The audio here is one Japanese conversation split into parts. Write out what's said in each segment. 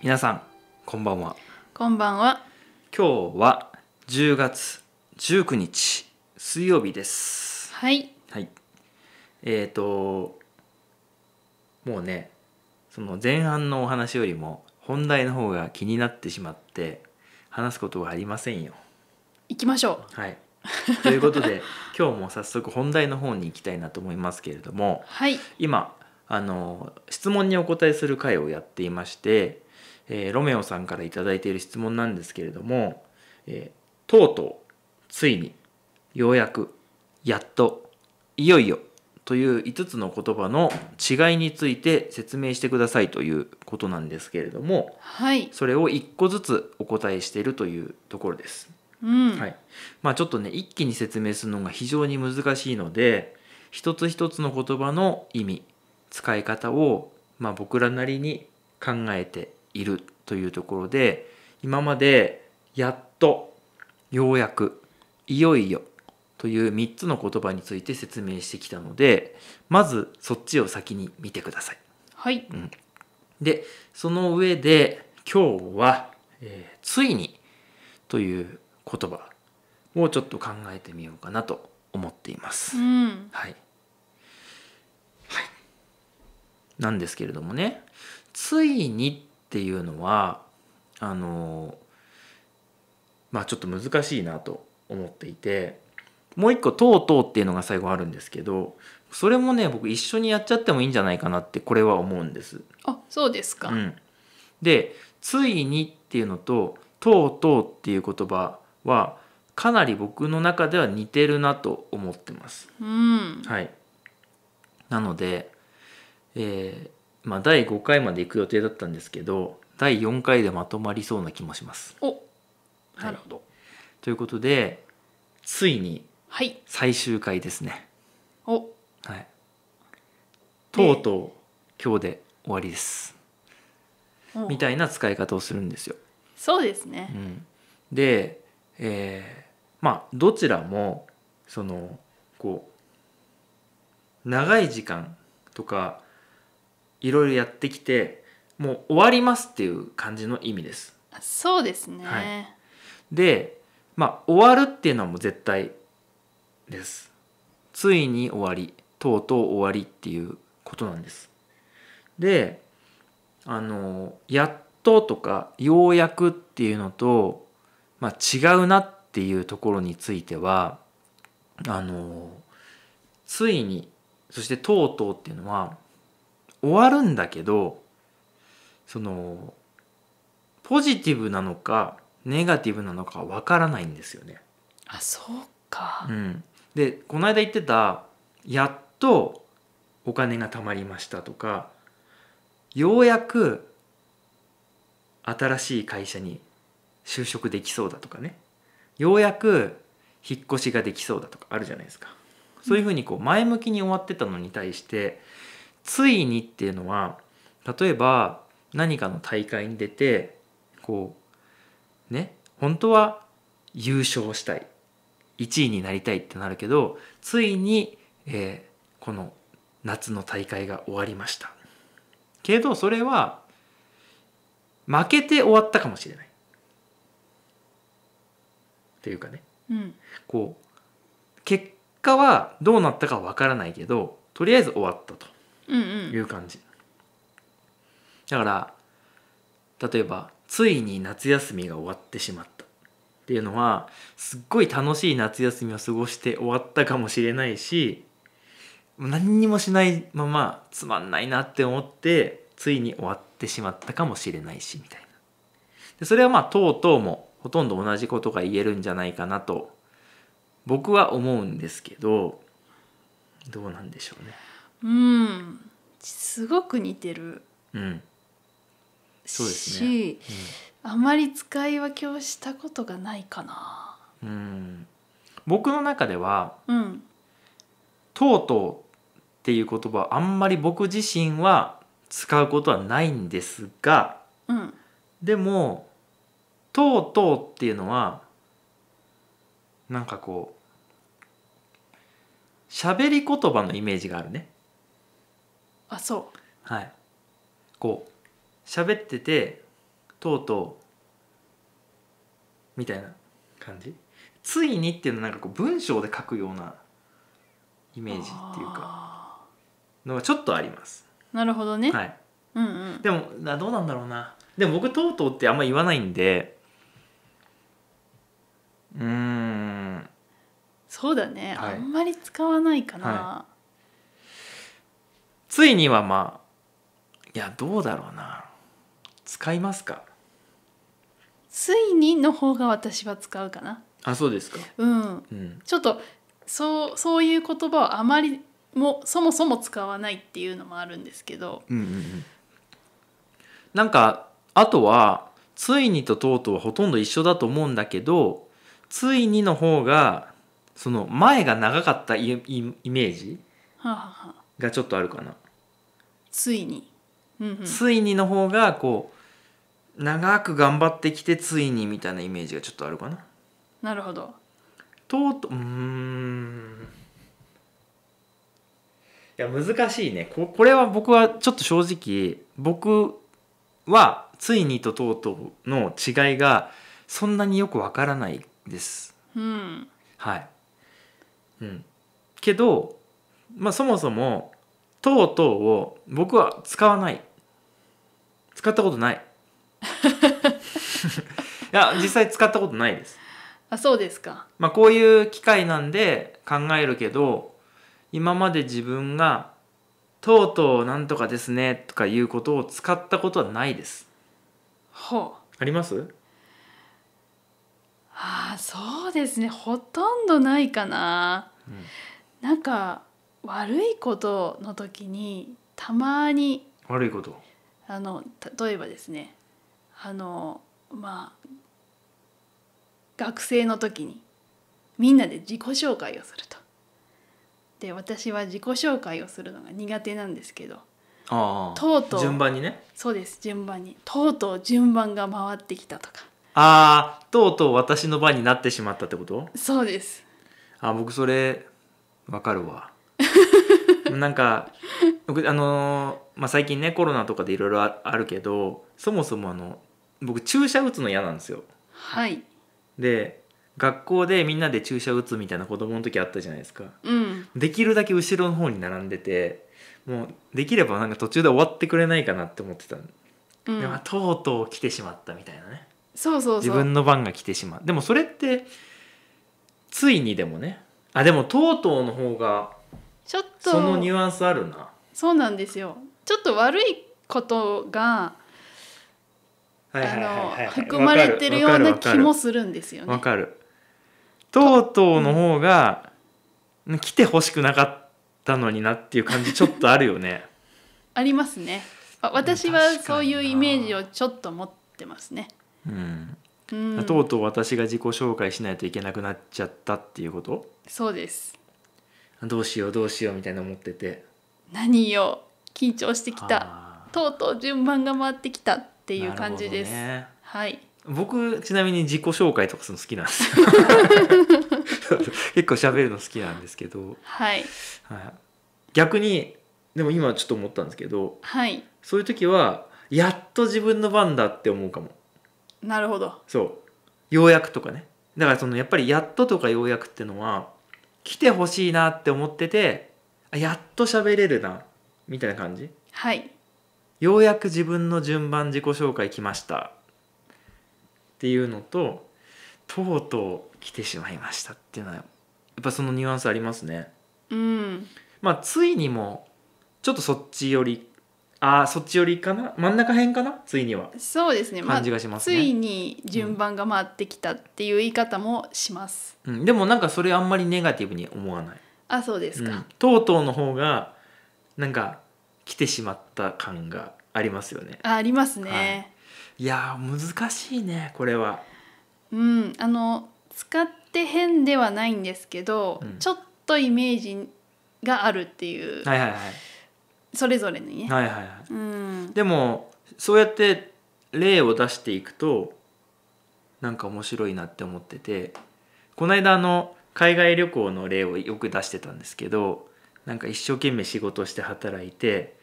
皆さんこんばんはこんばんは今日は10月19日水曜日ですはいはいえっ、ー、ともうねその前半のお話よりも本題の方が気になってしまって話すことはありませんよ行きましょうはいということで 今日も早速本題の方に行きたいなと思いますけれども、はい、今あの質問にお答えする会をやっていましてえー、ロメオさんから頂いている質問なんですけれども、えー、とうとう、ついに、ようやく、やっと、いよいよという5つの言葉の違いについて説明してくださいということなんですけれども、はい、それを1個ずつお答えしているというところです。うんはいまあ、ちょっとね一気に説明するのが非常に難しいので一つ一つの言葉の意味使い方を、まあ、僕らなりに考えているというところで今までやっとようやくいよいよという3つの言葉について説明してきたのでまずそっちを先に見てください。はい、うん、でその上で今日は、えー、ついにという言葉をちょっと考えてみようかなと思っています。うん、はい、はい、なんですけれどもね「ついに」っていうのはあのまあちょっと難しいなと思っていてもう一個「とうとう」っていうのが最後あるんですけどそれもね僕一緒にやっちゃってもいいんじゃないかなってこれは思うんです。あそうですか、うん、で「ついに」っていうのと「とうとう」っていう言葉はかなり僕の中では似てるなと思ってます。うん、はい、なので、えー、まあ、第5回まで行く予定だったんですけど第4回でまとまりそうな気もします。おなるほど、ということでついにはい最終回ですね。おはい、とうとう今日で終わりですみたいな使い方をするんですよ。そうですうね、ん、で、えーまあどちらもそのこう長い時間とかいろいろやってきてもう終わりますっていう感じの意味ですそうですね、はい、でまあ終わるっていうのはもう絶対ですついに終わりとうとう終わりっていうことなんですであのやっととかようやくっていうのと、まあ、違うなっていうところについてはあのついにそしてとうとうっていうのは終わるんだけどそのポジティブなのかネガティブなのかわからないんですよね。あそうか、うん、でこの間言ってた「やっとお金が貯まりました」とか「ようやく新しい会社に就職できそうだ」とかね「ようやく引っ越しができそうだ」とかあるじゃないですか。そういうふうにこう前向きに終わってたのに対してついにっていうのは例えば何かの大会に出てこうね本当は優勝したい1位になりたいってなるけどついに、えー、この夏の大会が終わりましたけどそれは負けて終わったかもしれないっていうかね、うん、こう結果はどうなったかわからないけどとりあえず終わったという感じ、だから例えば「ついに夏休みが終わってしまった」っていうのはすっごい楽しい夏休みを過ごして終わったかもしれないし何にもしないままつまんないなって思ってついに終わってしまったかもしれないしみたいなでそれはまあとうとうもほとんど同じことが言えるんじゃないかなと僕は思うんですけどどうなんでしょうね。うんすごく似てる、うん、そうですね、うん、あまり使い分けをしたことがないかな。うん僕の中では、うん、とうとうっていう言葉あんまり僕自身は使うことはないんですが、うん、でもとうとうっていうのはなんかこう喋り言葉のイメージがあるね。あそうはいこう喋っててとうとうみたいな感じついにっていうのはなんかこう文章で書くようなイメージっていうかのがちょっとあります、なるほどね、はい、うんうんでもなどうなんだろうなでも僕とうとうってあんま言わないんでうーんそうだね、はいあんまり使わないかな、はついにはまあいやどうだろうな使いますかついにの方が私は使うかなあそうですか、うん、うんちょっとそうそういう言葉をあまりもそもそも使わないっていうのもあるんですけどうんうんうんなんかあとは「ついに」と「とうとう」はほとんど一緒だと思うんだけど「ついに」の方がその前が長かったイイイメージははあはあ、がちょっとあるかな。ついに、うんうん、ついにの方がこう長く頑張ってきてついにみたいなイメージがちょっとあるかな。なるほど。とうとうんいや難しいねここれは僕はちょっと正直僕はついにととうとうの違いがそんなによくわからないです。うん、はい、うん、けどまあ、そもそも「とうとう」を僕は使わない使ったことない いや実際使ったことないですあそうですか、まあ、こういう機会なんで考えるけど今まで自分が「とうとうなんとかですね」とかいうことを使ったことはないですほうありますあそうですねほとんどないかな、うん、なんか悪いことの時にたまに悪いことあの例えばですねあのまあ学生の時にみんなで自己紹介をすると。で私は自己紹介をするのが苦手なんですけどとうとう順番にねそうです順番にとうとう順番が回ってきたとかああとうとう私の番になってしまったってことそうですあ僕それわかるわ なんか僕あのー、まあ、最近ねコロナとかでいろいろあるけどそもそもあの僕注射打つの嫌なんですよ。はい、で学校でみんなで注射打つみたいな子供の時あったじゃないですか、うん、できるだけ後ろの方に並んでてもうできればなんか途中で終わってくれないかなって思ってた、うん、でもとうとう来てしまったみたいなねそうそう自分の番が来てしまうでもそれってついにでもねあでもとうとうの方がちょっとそのニュアンスあるなそうなんですよちょっと悪いことが含まれてるような気もするんですよね。わかるとうとうの方が、うん、来てほしくなかったのになっていう感じちょっとあるよね。ありますね。私はそういうイメージをちょっと持ってますね。うん、うん、とうとう私が自己紹介しないといけなくなっちゃったっていうことそうですどうしようどうしようみたいな思ってて何よ緊張してきたとうとう順番が回ってきたっていう感じです、ね、はい僕ちなみに自己紹介とかするの好きなんですよ 結構喋るの好きなんですけど、はい、はい、逆にでも今ちょっと思ったんですけど、はい、そういう時はやっと自分の番だって思うかもなるほどそうようやくとかねだからそのやっぱり「やっと」とか「ようやく」ってのは来てほしいなって思っててやっと喋れるなみたいな感じはいようやく自分の順番自己紹介来ましたっていうのととうとう来てしまいましたっていうのはやっぱそのニュアンスありますね。うん、まあついにもちょっとそっち寄りあそっち寄りかな真ん中辺かなついにはそうですね感じがしますね、まあ、ついに順番が回ってきたっていう言い方もします、うん、でもなんかそれあんまりネガティブに思わないあそうですか、うん、とうとうの方がなんか来てしまった感がありますよねあありますね、はい、いや難しいねこれはうんあの使って変ではないんですけど、うん、ちょっとイメージがあるっていうはいはいはいそれぞれにね、はいはいはいうん、でもそうやって例を出していくとなんか面白いなって思っててこの間の海外旅行の例をよく出してたんですけどなんか一生懸命仕事して働いて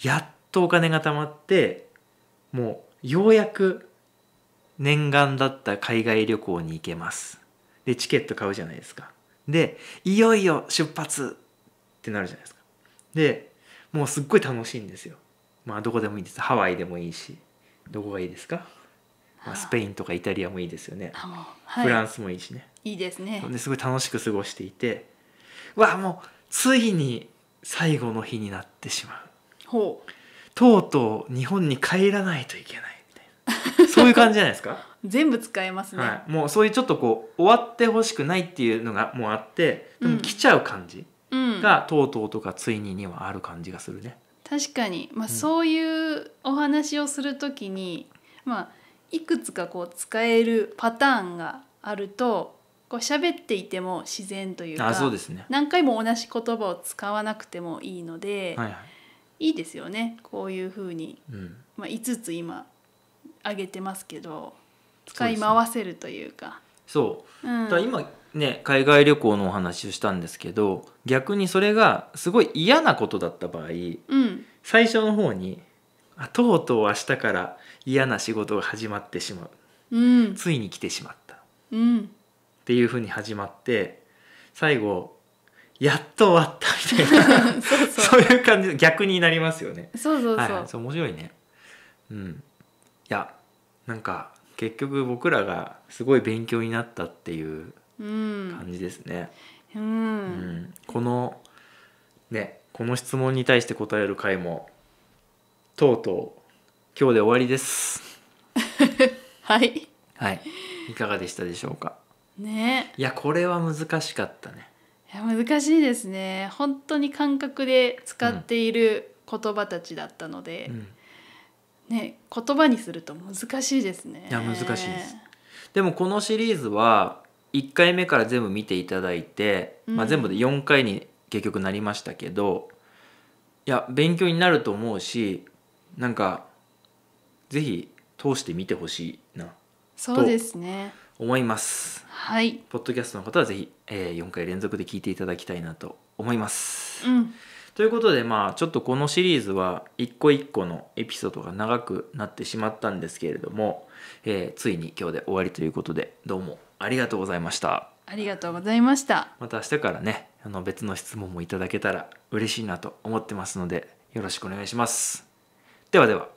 やっとお金が貯まってもうようやく念願だった海外旅行に行けますでチケット買うじゃないですかでいよいよ出発ってなるじゃないですかでもうすっごい楽しいんですよまあどこでもいいですハワイでもいいしどこがいいですか、まあ、スペインとかイタリアもいいですよね、はい、フランスもいいしねいいですねですごい楽しく過ごしていてわあもうついに最後の日になってしまうほうとうとう日本に帰らないといけないみたいなそういう感じじゃないですか 全部使えますね、はい、もうそういうちょっとこう終わってほしくないっていうのがもうあってでも来ちゃう感じ、うんがとうとうとかついににはある感じがするね。確かに、まあ、そういうお話をするときに、うん、まあ、いくつかこう使えるパターンがあるとこう喋っていても自然というかあそうです、ね、何回も同じ言葉を使わなくてもいいので、はいはい、いいですよねこういうふうに、うん、まあ、5つ今挙げてますけど使い回せるというか。そう、うん、だ今ね海外旅行のお話をしたんですけど逆にそれがすごい嫌なことだった場合、うん、最初の方にあとうとう明日から嫌な仕事が始まってしまう、うん、ついに来てしまった、うん、っていうふうに始まって最後やっと終わったみたいな そういう感じ逆になりますよねそうそうそう、はい、そう面白いねうんいやなんか結局僕らがすごい勉強になったっていう感じですね。うん、うん、このねこの質問に対して答える回もとうとう今日で終わりです。はい。はい。いかがでしたでしょうか。ね。いやこれは難しかったね。いや難しいですね。本当に感覚で使っている言葉たちだったので。うね言葉にすると難しいですねいや難しいですでもこのシリーズは1回目から全部見ていただいて、まあ、全部で4回に結局なりましたけどいや勉強になると思うしなんか是非通してみてほしいなそうですね思いますはいポッドキャストの方は是非えー、4回連続で聞いていただきたいなと思います、うんということでまあちょっとこのシリーズは一個一個のエピソードが長くなってしまったんですけれども、えー、ついに今日で終わりということでどうもありがとうございましたありがとうございましたまた明日からねあの別の質問もいただけたら嬉しいなと思ってますのでよろしくお願いしますではでは